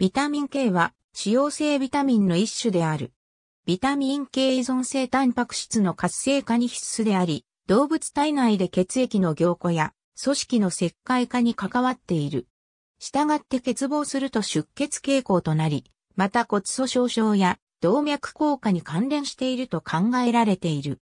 ビタミン K は脂溶性ビタミンの一種である。ビタミン K 依存性タンパク質の活性化に必須であり、動物体内で血液の凝固や組織の石灰化に関わっている。したがって欠乏すると出血傾向となり、また骨粗鬆症や動脈硬化に関連していると考えられている。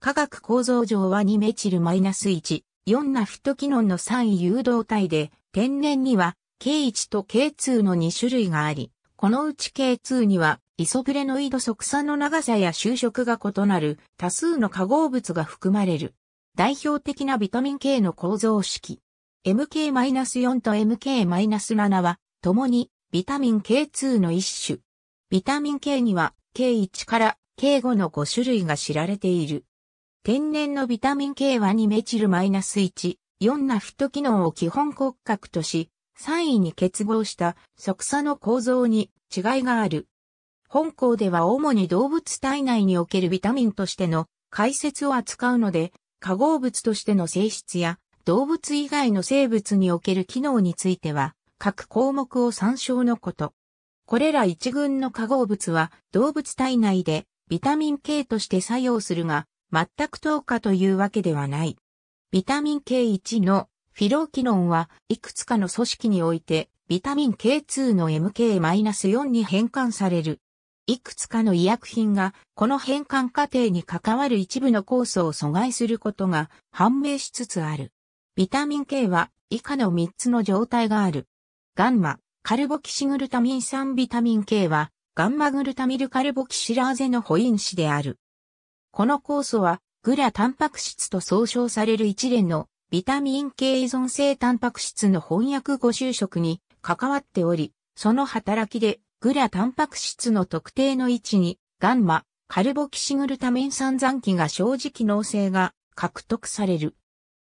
化学構造上は2メチル -1、4ナフトキノンの3誘導体で、天然には K1 と K2 の2種類があり、このうち K2 にはイソプレノイド側産の長さや収縮が異なる多数の化合物が含まれる。代表的なビタミン K の構造式。MK-4 と MK-7 は、共にビタミン K2 の一種。ビタミン K には K1 から K5 の5種類が知られている。天然のビタミン K は2メチル -1、4ナフト機能を基本骨格とし、3位に結合した即差の構造に違いがある。本校では主に動物体内におけるビタミンとしての解説を扱うので、化合物としての性質や動物以外の生物における機能については、各項目を参照のこと。これら一群の化合物は動物体内でビタミン K として作用するが、全く等価というわけではない。ビタミン K1 のフィローキノンはいくつかの組織においてビタミン K2 の MK-4 に変換される。いくつかの医薬品がこの変換過程に関わる一部の酵素を阻害することが判明しつつある。ビタミン K は以下の3つの状態がある。ガンマ、カルボキシグルタミン酸ビタミン K はガンマグルタミルカルボキシラーゼの保因子である。この酵素はグラタンパク質と総称される一連のビタミン系依存性タンパク質の翻訳誤就職に関わっており、その働きでグラタンパク質の特定の位置にガンマ、カルボキシグルタミン酸残機が生じ機能性が獲得される。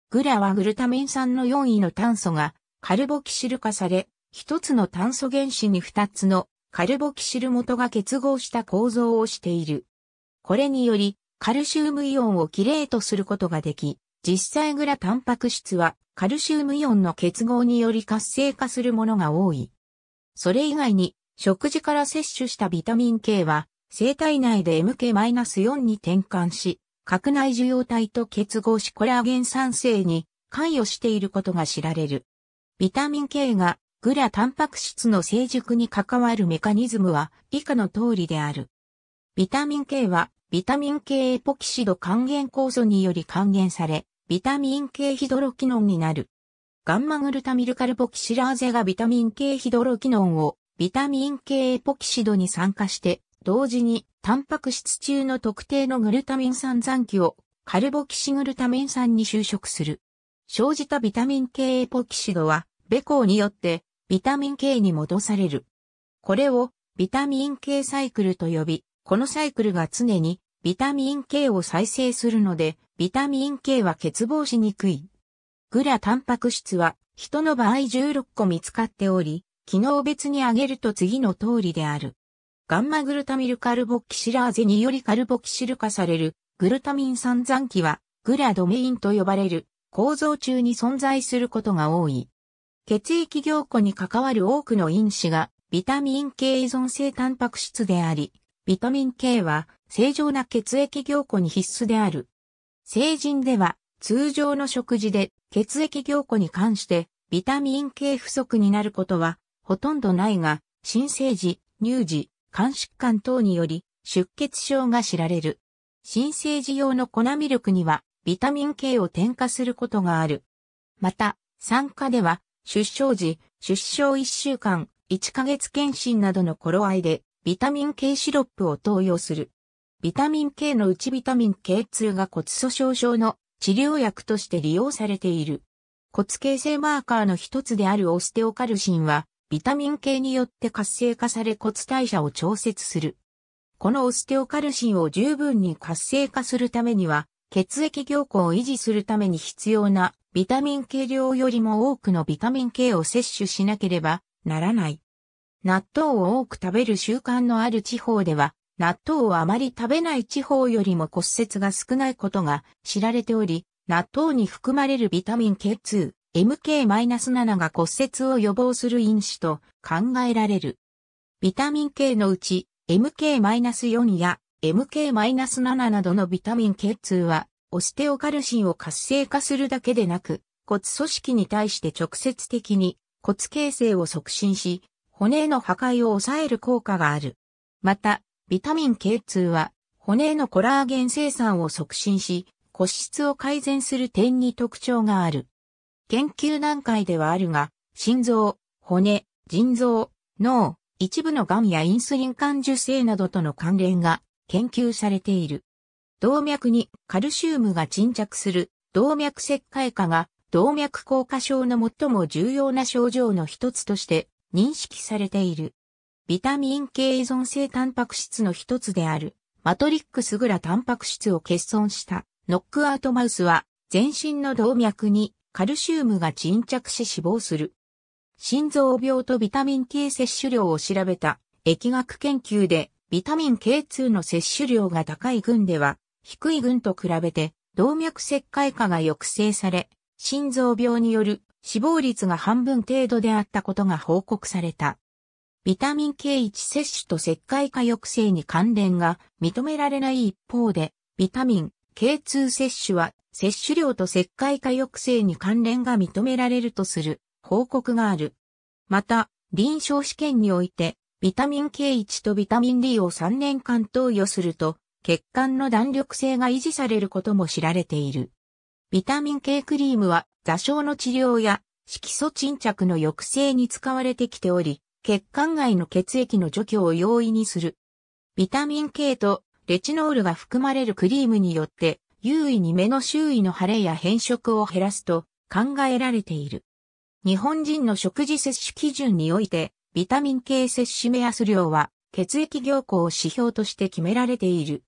グラはグルタミン酸の4位の炭素がカルボキシル化され、一つの炭素原子に二つのカルボキシル元が結合した構造をしている。これにより、カルシウムイオンをキレートすることができ、実際グラタンパク質はカルシウムイオンの結合により活性化するものが多い。それ以外に食事から摂取したビタミン K は生体内で MK-4 に転換し、核内受容体と結合しコラーゲン酸性に関与していることが知られる。ビタミン K がグラタンパク質の成熟に関わるメカニズムは以下の通りである。ビタミン K はビタミン K エポキシド還元酵素により還元され、ビタミン系ヒドロキノンになる。ガンマグルタミルカルボキシラーゼがビタミン系ヒドロキノンをビタミン系エポキシドに酸化して、同時にタンパク質中の特定のグルタミン酸残基をカルボキシグルタミン酸に就職する。生じたビタミン系エポキシドは、ベコーによってビタミン系に戻される。これをビタミン系サイクルと呼び、このサイクルが常にビタミン系を再生するので、ビタミン K は欠乏しにくい。グラタンパク質は人の場合16個見つかっており、機能別に挙げると次の通りである。ガンマグルタミルカルボキシラーゼによりカルボキシル化されるグルタミン散残基はグラドメインと呼ばれる構造中に存在することが多い。血液凝固に関わる多くの因子がビタミン K 依存性タンパク質であり、ビタミン K は正常な血液凝固に必須である。成人では通常の食事で血液凝固に関してビタミン系不足になることはほとんどないが、新生児、乳児、肝疾患等により出血症が知られる。新生児用の粉ミルクにはビタミン系を添加することがある。また、酸化では出生時、出生1週間、1ヶ月検診などの頃合いでビタミン系シロップを投与する。ビタミン K のうちビタミン K2 が骨粗鬆症の治療薬として利用されている。骨形成マーカーの一つであるオステオカルシンは、ビタミン K によって活性化され骨代謝を調節する。このオステオカルシンを十分に活性化するためには、血液凝固を維持するために必要なビタミン K 量よりも多くのビタミン K を摂取しなければならない。納豆を多く食べる習慣のある地方では、納豆をあまり食べない地方よりも骨折が少ないことが知られており、納豆に含まれるビタミン K2、MK-7 が骨折を予防する因子と考えられる。ビタミン K のうち MK-4 や MK-7 などのビタミン K2 はオステオカルシンを活性化するだけでなく骨組織に対して直接的に骨形成を促進し骨への破壊を抑える効果がある。またビタミン K2 は骨へのコラーゲン生産を促進し、骨質を改善する点に特徴がある。研究段階ではあるが、心臓、骨、腎臓、脳、一部の癌やインスリン感受性などとの関連が研究されている。動脈にカルシウムが沈着する動脈石灰化が動脈硬化症の最も重要な症状の一つとして認識されている。ビタミン系依存性タンパク質の一つである、マトリックスグラタンパク質を欠損したノックアウトマウスは、全身の動脈にカルシウムが沈着し死亡する。心臓病とビタミン系摂取量を調べた疫学研究で、ビタミン K2 の摂取量が高い群では、低い群と比べて動脈石灰化が抑制され、心臓病による死亡率が半分程度であったことが報告された。ビタミン K1 摂取と石灰化抑制に関連が認められない一方で、ビタミン K2 摂取は摂取量と石灰化抑制に関連が認められるとする報告がある。また、臨床試験において、ビタミン K1 とビタミン D を3年間投与すると、血管の弾力性が維持されることも知られている。ビタミン K クリームは座礁の治療や色素沈着の抑制に使われてきており、血管外の血液の除去を容易にする。ビタミン K とレチノールが含まれるクリームによって、優位に目の周囲の腫れや変色を減らすと考えられている。日本人の食事摂取基準において、ビタミン K 摂取目安量は、血液凝固を指標として決められている。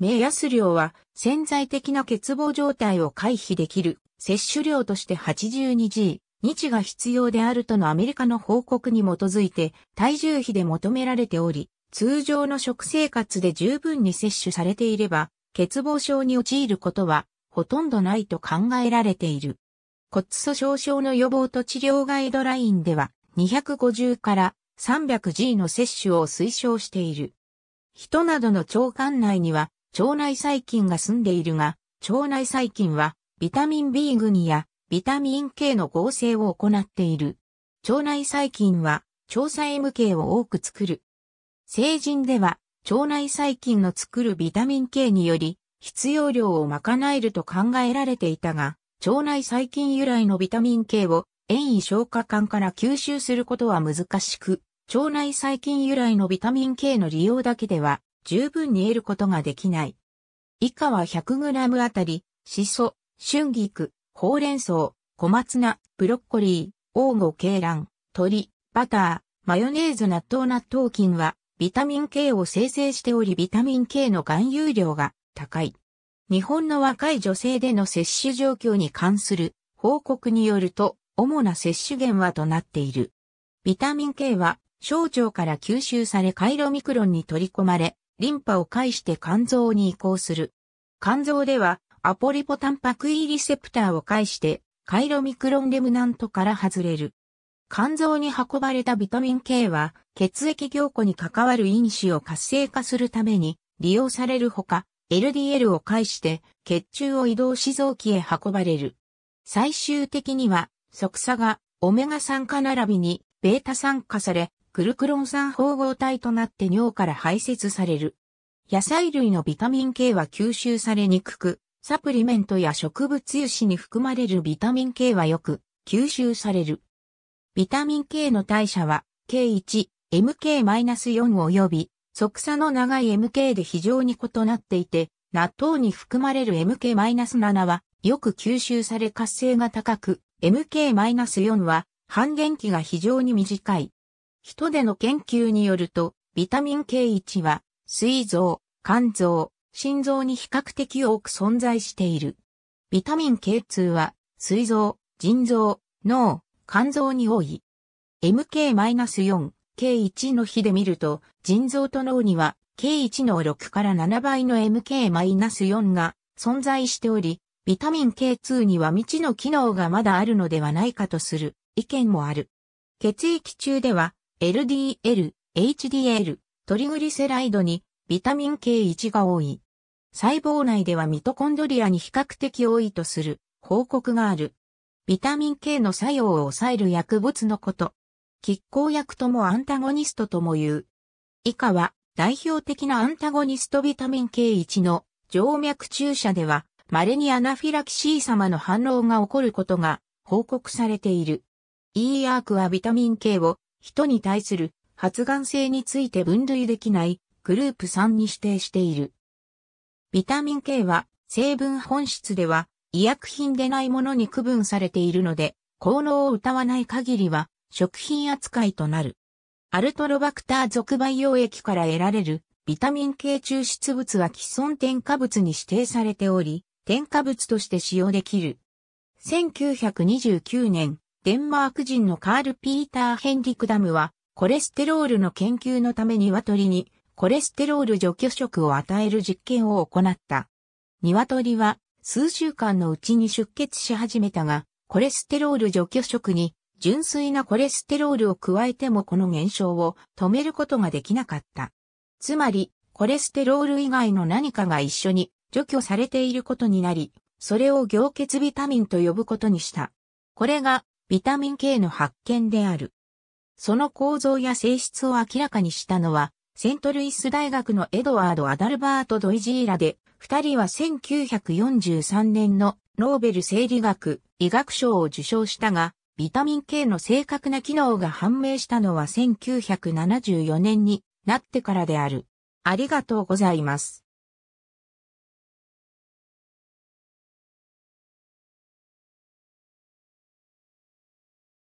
目安量は、潜在的な欠乏状態を回避できる、摂取量として 82G、日が必要であるとのアメリカの報告に基づいて体重比で求められており、通常の食生活で十分に摂取されていれば、欠乏症に陥ることはほとんどないと考えられている。骨粗鬆症の予防と治療ガイドラインでは、250から 300G の摂取を推奨している。人などの腸管内には腸内細菌が住んでいるが、腸内細菌はビタミン B 群やビタミン K の合成を行っている。腸内細菌は腸細 MK を多く作る。成人では腸内細菌の作るビタミン K により必要量を賄えると考えられていたが、腸内細菌由来のビタミン K を遠位消化管から吸収することは難しく、腸内細菌由来のビタミン K の利用だけでは十分に得ることができない。以下は 100g あたり、シソ、春菊、ほうれん草、小松菜、ブロッコリー、黄金鶏卵、鶏、バター、マヨネーズ納豆納豆菌は、ビタミン K を生成しておりビタミン K の含有量が高い。日本の若い女性での摂取状況に関する報告によると、主な摂取源はとなっている。ビタミン K は小腸から吸収されカイロミクロンに取り込まれ、リンパを介して肝臓に移行する。肝臓ではアポリポタンパク E リセプターを介して、カイロミクロンレムナントから外れる。肝臓に運ばれたビタミン K は、血液凝固に関わる因子を活性化するために利用されるほか、LDL を介して血中を移動し臓器へ運ばれる。最終的には、即差がオメガ酸化並びにベータ酸化され、クルクロン酸包合体となって尿から排泄される。野菜類のビタミン K は吸収されにくく、サプリメントや植物油脂に含まれるビタミン K はよく吸収される。ビタミン K の代謝は K1、MK-4 及び即差の長い MK で非常に異なっていて、納豆に含まれる MK-7 はよく吸収され活性が高く、MK-4 は半減期が非常に短い。人での研究によると、ビタミン K1 は、膵臓、肝臓、心臓に比較的多く存在している。ビタミン K2 は、膵臓、腎臓、脳、肝臓に多い。MK-4、K1 の比で見ると、腎臓と脳には、K1 の6から7倍の MK-4 が存在しており、ビタミン K2 には未知の機能がまだあるのではないかとする意見もある。血液中では LDL、HDL、トリグリセライドにビタミン K1 が多い。細胞内ではミトコンドリアに比較的多いとする報告がある。ビタミン K の作用を抑える薬物のこと。拮抗薬ともアンタゴニストとも言う。以下は代表的なアンタゴニストビタミン K1 の静脈注射では稀にアナフィラキシー様の反応が起こることが報告されている。E アークはビタミン K を人に対する発がん性について分類できないグループ3に指定している。ビタミン K は成分本質では医薬品でないものに区分されているので、効能を謳わない限りは食品扱いとなる。アルトロバクター属培養液から得られるビタミン K 抽出物は既存添加物に指定されており、添加物として使用できる。1929年、デンマーク人のカール・ピーター・ヘンリクダムは、コレステロールの研究のためにリにコレステロール除去食を与える実験を行った。鶏は数週間のうちに出血し始めたが、コレステロール除去食に純粋なコレステロールを加えてもこの現象を止めることができなかった。つまり、コレステロール以外の何かが一緒に除去されていることになり、それを凝結ビタミンと呼ぶことにした。これがビタミン K の発見である。その構造や性質を明らかにしたのはセントルイス大学のエドワード・アダルバート・ドイジーラで、二人は1943年のノーベル生理学医学賞を受賞したが、ビタミン K の正確な機能が判明したのは1974年になってからである。ありがとうございます。